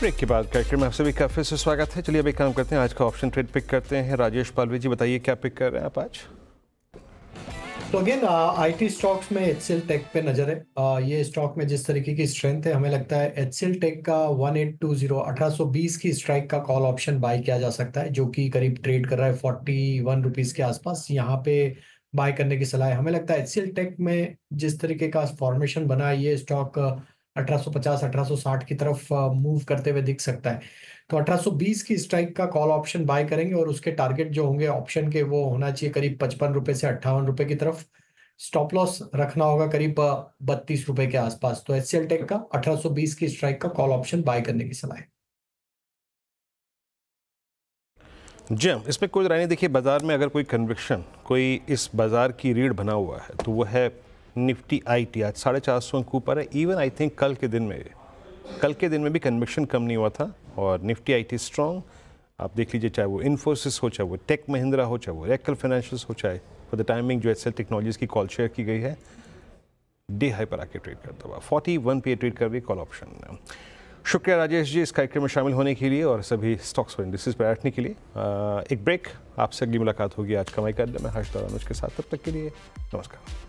break के बाद कार्यक्रम में आप सभी का फिर से स्वागत है चलिए अभी काम करते हैं आज का ऑप्शन ट्रेड पिक करते हैं राजेश पालवी जी बताइए क्या पिक कर रहे हैं आप आज तो अगेन आईटी स्टॉक्स में एचसीएल टेक पे नजर है ये स्टॉक में जिस तरीके की स्ट्रेंथ है हमें लगता है एचसीएल टेक का 1820 1820 की स्ट्राइक का कॉल ऑप्शन बाय किया जा सकता है जो कि करीब ट्रेड कर रहा है फोर्टी वन रुपीज के आसपास यहाँ पे बाय करने की सलाह है हमें लगता है एचसीएल टेक में जिस तरीके का फॉर्मेशन बना है ये स्टॉक 1850 1860 की तरफ मूव करते हुए दिख सकता है तो 1820 की स्ट्राइक का कॉल ऑप्शन बाय करेंगे और उसके टारगेट जो होंगे ऑप्शन के वो होना चाहिए करीब पचपन रुपए से अट्ठावन रुपए की तरफ स्टॉप लॉस रखना होगा करीब बत्तीस रुपए के आसपास तो एस टेक का 1820 की स्ट्राइक का कॉल ऑप्शन बाय करने की सलाह है जी हाँ, इस पर कोई राय नहीं देखिए बाज़ार में अगर कोई कन्विक्शन कोई इस बाज़ार की रीढ़ बना हुआ है तो वो है निफ्टी आई टी आज साढ़े चार सौ अंक ऊपर है इवन आई थिंक कल के दिन में कल के दिन में भी कन्विक्शन कम नहीं हुआ था और निफ्टी आई टी स्ट्रॉन्ग आप देख लीजिए चाहे वो इन्फोसिस हो चाहे वो टेक महिंद्रा हो चाहे वो रेकल फाइनेंशियल्स हो चाहे फॉर द टाइमिंग जो एस टेक्नोलॉजीज़ की कॉल शेयर की गई है डे हाई पर आके ट्रेड करता हुआ फोर्टी वन पे ट्रेड कर रही कॉल ऑप्शन शुक्रिया राजेश जी इस कार्यक्रम में शामिल होने के लिए और सभी स्टॉक्स और इंडस्ट्रीज पर बैठने के लिए एक ब्रेक आपसे अगली मुलाकात होगी आज कमाई कर मैं हर्ष दौरान उसके साथ तब तक के लिए नमस्कार